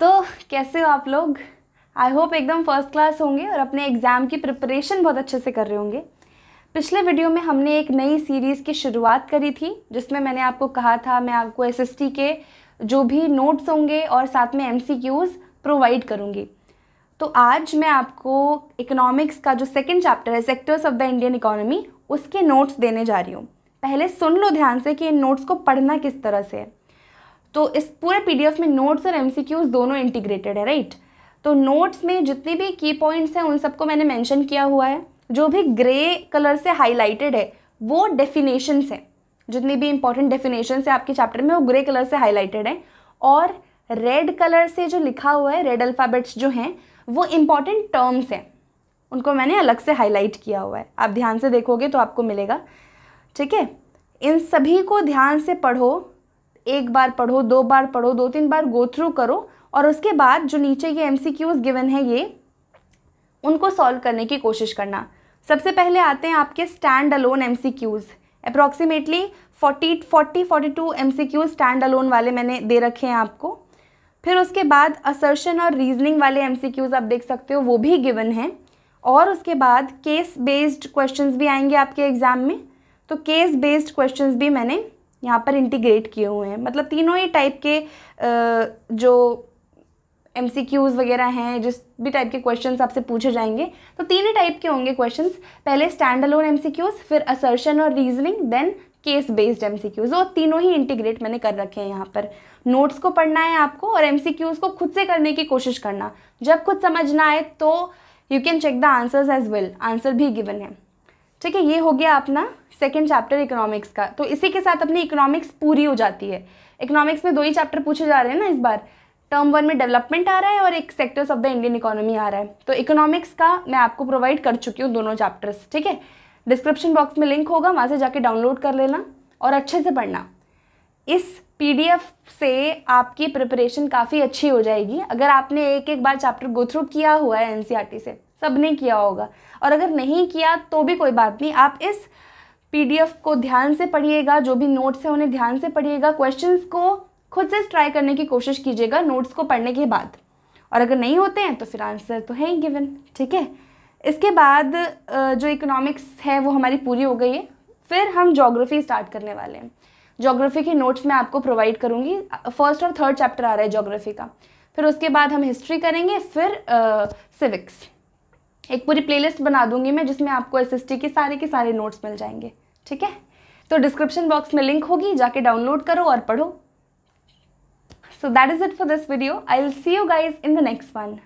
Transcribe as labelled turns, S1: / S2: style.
S1: तो कैसे हो आप लोग आई होप एकदम फर्स्ट क्लास होंगे और अपने एग्ज़ाम की प्रिपरेशन बहुत अच्छे से कर रहे होंगे पिछले वीडियो में हमने एक नई सीरीज़ की शुरुआत करी थी जिसमें मैंने आपको कहा था मैं आपको एसएसटी के जो भी नोट्स होंगे और साथ में एमसीक्यूज़ प्रोवाइड करूँगी तो आज मैं आपको इकोनॉमिक्स का जो सेकेंड चैप्टर है sectors of the Indian economy उसके नोट्स देने जा रही हूँ पहले सुन लो ध्यान से कि इन नोट्स को पढ़ना किस तरह से है तो इस पूरे पीडीएफ में नोट्स और एमसीक्यूज दोनों इंटीग्रेटेड है राइट तो नोट्स में जितने भी की पॉइंट्स हैं उन सबको मैंने मैंशन किया हुआ है जो भी ग्रे कलर से हाईलाइटेड है वो डेफिनेशंस हैं जितनी भी इंपॉर्टेंट डेफिनेशन है आपके चैप्टर में वो ग्रे कलर से हाईलाइटेड हैं और रेड कलर से जो लिखा हुआ है रेड अल्फ़ाबेट्स जो हैं वो इम्पॉर्टेंट टर्म्स हैं उनको मैंने अलग से हाईलाइट किया हुआ है आप ध्यान से देखोगे तो आपको मिलेगा ठीक है इन सभी को ध्यान से पढ़ो एक बार पढ़ो दो बार पढ़ो दो तीन बार गो थ्रू करो और उसके बाद जो नीचे ये एम गिवन है ये उनको सॉल्व करने की कोशिश करना सबसे पहले आते हैं आपके stand alone M C Qs approximately forty forty forty two M C Qs stand alone वाले मैंने दे रखे हैं आपको फिर उसके बाद असर्शन और रीजनिंग वाले एम सी क्यूज़ आप देख सकते हो वो भी गिवन हैं और उसके बाद केस बेस्ड क्वेश्चंस भी आएंगे आपके एग्ज़ाम में तो केस बेस्ड क्वेश्चंस भी मैंने यहाँ पर इंटीग्रेट किए हुए हैं मतलब तीनों ही टाइप के जो एम वगैरह हैं जिस भी टाइप के क्वेश्चन आपसे पूछे जाएंगे तो तीन ही टाइप के होंगे क्वेश्चन पहले स्टैंड अलोन एम फिर असर्शन और reasoning then case based M C Qs और तीनों ही इंटीग्रेट मैंने कर रखे हैं यहाँ पर नोट्स को पढ़ना है आपको और एम सी क्यूज़ को खुद से करने की कोशिश करना जब खुद समझना आए तो you can check the answers as well answer भी गिवन है ठीक है ये हो गया अपना सेकेंड चैप्टर इकोनॉमिक्स का तो इसी के साथ अपनी इकोनॉमिक्स पूरी हो जाती है इकोनॉमिक्स में दो ही चैप्टर पूछे जा रहे हैं ना इस बार टर्म वन में डेवलपमेंट आ रहा है और एक sectors of the Indian economy आ रहा है तो इकोनॉमिक्स का मैं आपको प्रोवाइड कर चुकी हूँ दोनों चैप्टर्स ठीक है डिस्क्रिप्शन बॉक्स में लिंक होगा वहाँ से जाके डाउनलोड कर लेना और अच्छे से पढ़ना इस पीडीएफ से आपकी प्रिपरेशन काफ़ी अच्छी हो जाएगी अगर आपने एक एक बार चैप्टर गो थ्रू किया हुआ है एनसीईआरटी e से सब ने किया होगा और अगर नहीं किया तो भी कोई बात नहीं आप इस पीडीएफ को ध्यान से पढ़िएगा जो भी नोट्स हैं उन्हें ध्यान से पढ़िएगा क्वेश्चंस को खुद से ट्राई करने की कोशिश कीजिएगा नोट्स को पढ़ने के बाद और अगर नहीं होते हैं तो फिर आंसर तो है ही गिवन ठीक है इसके बाद जो इकोनॉमिक्स है वो हमारी पूरी हो गई है फिर हम जोग्राफी स्टार्ट करने वाले हैं ज्योग्राफी की नोट्स मैं आपको प्रोवाइड करूँगी फर्स्ट और थर्ड चैप्टर आ रहा है ज्योग्राफी का फिर उसके बाद हम हिस्ट्री करेंगे फिर सिविक्स एक पूरी प्लेलिस्ट बना दूंगी मैं जिसमें आपको एस के सारे के सारे नोट्स मिल जाएंगे ठीक है तो डिस्क्रिप्शन बॉक्स में लिंक होगी जाके डाउनलोड करो और पढ़ो so that is it for this video I will see you guys in the next one